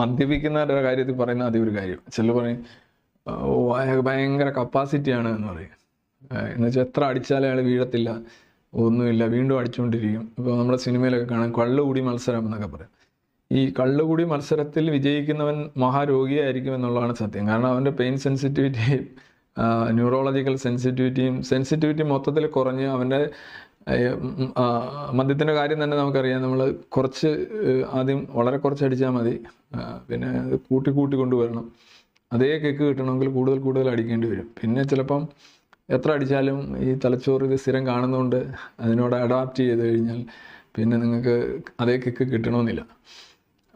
മദ്യപിക്കുന്നവരുടെ കാര്യത്തിൽ പറയുന്ന അതേ ഒരു കാര്യം ചില പറയും ഭയങ്കര കപ്പാസിറ്റിയാണ് എന്ന് പറയും എന്ന് വെച്ചാൽ എത്ര അടിച്ചാലും അയാൾ വീഴത്തില്ല ഒന്നുമില്ല വീണ്ടും അടിച്ചുകൊണ്ടിരിക്കും ഇപ്പോൾ നമ്മുടെ സിനിമയിലൊക്കെ കാണാം കള്ളുകൂടി മത്സരം എന്നൊക്കെ പറയും ഈ കള്ളുകൂടി മത്സരത്തിൽ വിജയിക്കുന്നവൻ മഹാരോഗിയായിരിക്കും എന്നുള്ളതാണ് സത്യം കാരണം അവൻ്റെ പെയിൻ സെൻസിറ്റിവിറ്റിയും ന്യൂറോളജിക്കൽ സെൻസിറ്റിവിറ്റിയും സെൻസിറ്റിവിറ്റി മൊത്തത്തിൽ കുറഞ്ഞ് അവൻ്റെ മദ്യത്തിൻ്റെ കാര്യം തന്നെ നമുക്കറിയാം നമ്മൾ കുറച്ച് ആദ്യം വളരെ കുറച്ച് അടിച്ചാൽ മതി പിന്നെ കൂട്ടി കൂട്ടി കൊണ്ടുവരണം അതേ കേക്ക് കിട്ടണമെങ്കിൽ കൂടുതൽ കൂടുതൽ അടിക്കേണ്ടി വരും പിന്നെ ചിലപ്പം എത്ര അടിച്ചാലും ഈ തലച്ചോറ് ഇത് സ്ഥിരം കാണുന്നതുകൊണ്ട് അതിനോട് അഡാപ്റ്റ് ചെയ്ത് കഴിഞ്ഞാൽ പിന്നെ നിങ്ങൾക്ക് അതേ കിക്ക് കിട്ടണമെന്നില്ല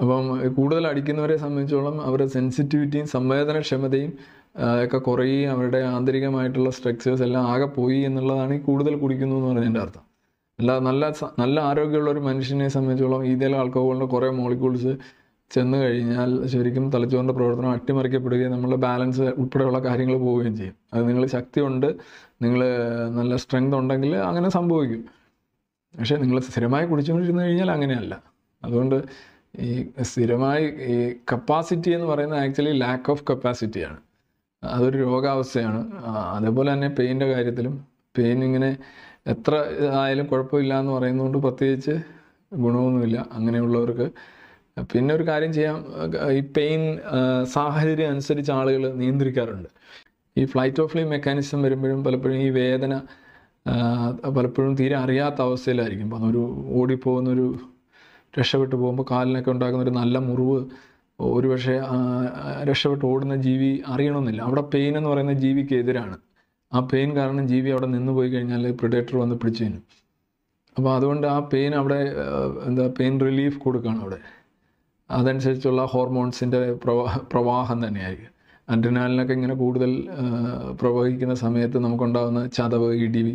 അപ്പം കൂടുതൽ അടിക്കുന്നവരെ സംബന്ധിച്ചോളം അവരുടെ സെൻസിറ്റിവിറ്റിയും സംവേദനക്ഷമതയും ഒക്കെ കുറയുകയും അവരുടെ ആന്തരികമായിട്ടുള്ള സ്ട്രക്ചേഴ്സ് എല്ലാം ആകെ പോയി എന്നുള്ളതാണ് ഈ കൂടുതൽ കുടിക്കുന്നു എന്ന് പറഞ്ഞതിൻ്റെ അർത്ഥം അല്ല നല്ല നല്ല ആരോഗ്യമുള്ള ഒരു മനുഷ്യനെ സംബന്ധിച്ചോളം ഇതിലെ ആൽക്കഹോളിൻ്റെ കുറേ മോളിക്യൂൾസ് ചെന്ന് കഴിഞ്ഞാൽ ശരിക്കും തലച്ചോറിൻ്റെ പ്രവർത്തനം അട്ടിമറിക്കപ്പെടുകയും നമ്മളുടെ ബാലൻസ് ഉൾപ്പെടെയുള്ള കാര്യങ്ങൾ പോവുകയും ചെയ്യും അത് നിങ്ങൾ ശക്തി ഉണ്ട് നിങ്ങൾ നല്ല സ്ട്രെങ്ത് ഉണ്ടെങ്കിൽ അങ്ങനെ സംഭവിക്കും പക്ഷേ നിങ്ങൾ സ്ഥിരമായി കുടിച്ചുകൊണ്ടിരുന്നു കഴിഞ്ഞാൽ അങ്ങനെയല്ല അതുകൊണ്ട് ഈ സ്ഥിരമായി ഈ കപ്പാസിറ്റി എന്ന് പറയുന്നത് ആക്ച്വലി ലാക്ക് ഓഫ് കപ്പാസിറ്റിയാണ് അതൊരു രോഗാവസ്ഥയാണ് അതേപോലെ തന്നെ പെയിൻ്റെ കാര്യത്തിലും പെയിൻ ഇങ്ങനെ എത്ര ആയാലും കുഴപ്പമില്ല എന്ന് പറയുന്നതുകൊണ്ട് പ്രത്യേകിച്ച് ഗുണമൊന്നുമില്ല അങ്ങനെയുള്ളവർക്ക് പിന്നെ ഒരു കാര്യം ചെയ്യാം ഈ പെയിൻ സാഹചര്യം അനുസരിച്ച് ആളുകൾ നിയന്ത്രിക്കാറുണ്ട് ഈ ഫ്ലൈറ്റ് ഓഫ് ലീ മെക്കാനിസം വരുമ്പോഴും പലപ്പോഴും ഈ വേദന പലപ്പോഴും തീരെ അറിയാത്ത അവസ്ഥയിലായിരിക്കും അപ്പം ഒരു ഓടിപ്പോകുന്നൊരു രക്ഷപ്പെട്ടു പോകുമ്പോൾ കാലിനൊക്കെ ഉണ്ടാകുന്ന ഒരു നല്ല മുറിവ് ഒരുപക്ഷെ രക്ഷപ്പെട്ട് ഓടുന്ന ജീവി അറിയണമെന്നില്ല അവിടെ പെയിൻ എന്ന് പറയുന്ന ജീവിക്ക് എതിരാണ് ആ പെയിൻ കാരണം ജീവി അവിടെ നിന്ന് പോയി കഴിഞ്ഞാൽ പ്രിഡേറ്റർ വന്ന് പിടിച്ചു കഴിഞ്ഞു അപ്പോൾ അതുകൊണ്ട് ആ പെയിൻ അവിടെ എന്താ പെയിൻ റിലീഫ് കൊടുക്കുകയാണ് അവിടെ അതനുസരിച്ചുള്ള ഹോർമോൺസിൻ്റെ പ്രവാ പ്രവാഹം തന്നെയായിരിക്കും അഡ്രിനാലിനൊക്കെ ഇങ്ങനെ കൂടുതൽ പ്രവഹിക്കുന്ന സമയത്ത് നമുക്കുണ്ടാകുന്ന ചതവ് ഇടിവി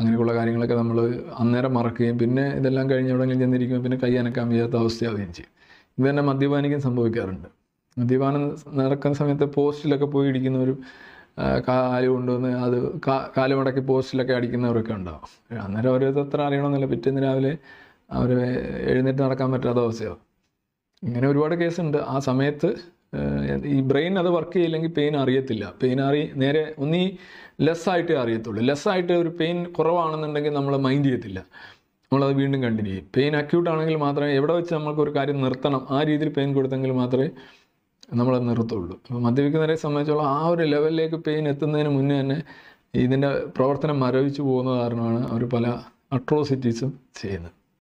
അങ്ങനെയുള്ള കാര്യങ്ങളൊക്കെ നമ്മൾ അന്നേരം മറക്കുകയും പിന്നെ ഇതെല്ലാം കഴിഞ്ഞ് എവിടെയെങ്കിലും ചെന്നിരിക്കുമ്പോൾ പിന്നെ കൈ അനക്കാൻ വയ്യാത്ത അവസ്ഥയാവുകയും ചെയ്യും ഇത് തന്നെ മദ്യപാനിക്കും സംഭവിക്കാറുണ്ട് മദ്യപാനം നടക്കുന്ന സമയത്ത് പോസ്റ്റിലൊക്കെ പോയി ഇടിക്കുന്നവരും കാല് കൊണ്ടുവന്ന് അത് കാലുമടക്കി പോസ്റ്റിലൊക്കെ അടിക്കുന്നവരൊക്കെ ഉണ്ടാവും അന്നേരം ഓരോരുത്തർ അറിയണമെന്നില്ല പിറ്റേന്ന് രാവിലെ അവർ എഴുന്നേറ്റ് നടക്കാൻ പറ്റാത്ത അവസ്ഥയാവും ഇങ്ങനെ ഒരുപാട് കേസുണ്ട് ആ സമയത്ത് ഈ ബ്രെയിൻ അത് വർക്ക് ചെയ്യില്ലെങ്കിൽ പെയിൻ അറിയത്തില്ല പെയിൻ അറി നേരെ ഒന്നീ ലെസ്സായിട്ടേ അറിയത്തുള്ളൂ ലെസ്സായിട്ട് ഒരു പെയിൻ കുറവാണെന്നുണ്ടെങ്കിൽ നമ്മൾ മൈൻഡ് ചെയ്യത്തില്ല നമ്മളത് വീണ്ടും കണ്ടിന്യൂ ചെയ്യും പെയിൻ അക്യൂട്ട് ആണെങ്കിൽ മാത്രമേ എവിടെ വെച്ച് നമ്മൾക്ക് ഒരു കാര്യം നിർത്തണം ആ രീതിയിൽ പെയിൻ കൊടുത്തെങ്കിൽ മാത്രമേ നമ്മളത് നിർത്തുള്ളൂ അപ്പോൾ മദ്യപിക്കുന്നവരെ സംബന്ധിച്ചോളം ആ ഒരു ലെവലിലേക്ക് പെയിൻ എത്തുന്നതിന് മുന്നേ തന്നെ ഇതിൻ്റെ പ്രവർത്തനം മരവിച്ചു പോകുന്ന കാരണമാണ് അവർ പല അട്രോസിറ്റീസും ചെയ്യുന്നത്